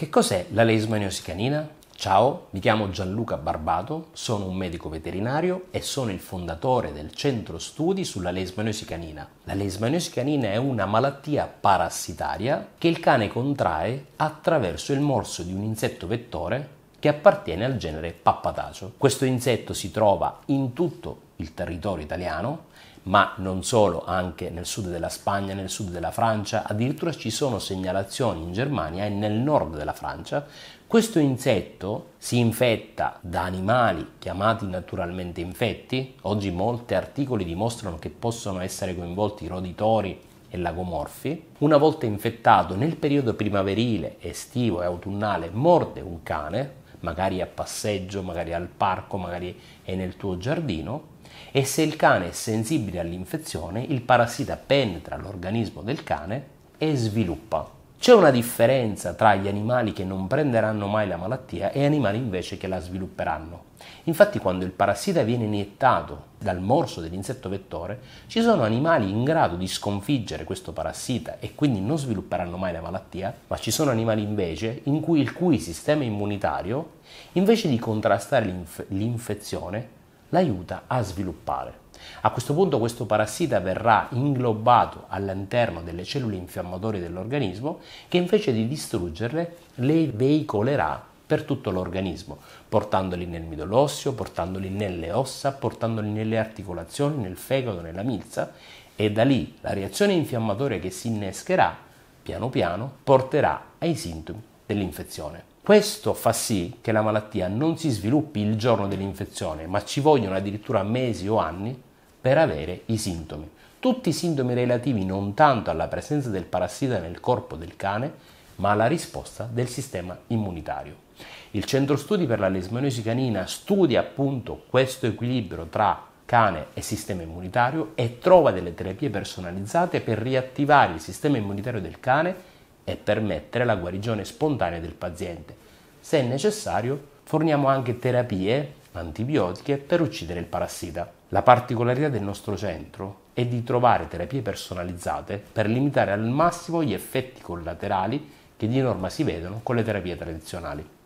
Che cos'è la leishmaniosi Ciao, mi chiamo Gianluca Barbato, sono un medico veterinario e sono il fondatore del centro studi sulla leishmaniosi canina. La leishmaniosi canina è una malattia parassitaria che il cane contrae attraverso il morso di un insetto vettore che appartiene al genere pappataceo. Questo insetto si trova in tutto il territorio italiano ma non solo, anche nel sud della Spagna, nel sud della Francia, addirittura ci sono segnalazioni in Germania e nel nord della Francia. Questo insetto si infetta da animali chiamati naturalmente infetti, oggi molti articoli dimostrano che possono essere coinvolti roditori e lagomorfi, una volta infettato nel periodo primaverile, estivo e autunnale morde un cane, magari a passeggio, magari al parco, magari è nel tuo giardino e se il cane è sensibile all'infezione il parassita penetra l'organismo del cane e sviluppa c'è una differenza tra gli animali che non prenderanno mai la malattia e gli animali invece che la svilupperanno. Infatti quando il parassita viene iniettato dal morso dell'insetto vettore, ci sono animali in grado di sconfiggere questo parassita e quindi non svilupperanno mai la malattia, ma ci sono animali invece in cui il cui sistema immunitario, invece di contrastare l'inf- l'infezione, l'aiuta a sviluppare. A questo punto questo parassita verrà inglobato all'interno delle cellule infiammatorie dell'organismo che invece di distruggerle le veicolerà per tutto l'organismo, portandoli nel midollo osseo, portandoli nelle ossa, portandoli nelle articolazioni, nel fegato, nella milza e da lì la reazione infiammatoria che si innescherà piano piano porterà ai sintomi dell'infezione. Questo fa sì che la malattia non si sviluppi il giorno dell'infezione, ma ci vogliono addirittura mesi o anni per avere i sintomi. Tutti i sintomi relativi non tanto alla presenza del parassita nel corpo del cane, ma alla risposta del sistema immunitario. Il centro studi per la lesmoniosi canina studia appunto questo equilibrio tra cane e sistema immunitario e trova delle terapie personalizzate per riattivare il sistema immunitario del cane e permettere la guarigione spontanea del paziente. Se necessario, forniamo anche terapie antibiotiche per uccidere il parassita. La particolarità del nostro centro è di trovare terapie personalizzate per limitare al massimo gli effetti collaterali che di norma si vedono con le terapie tradizionali.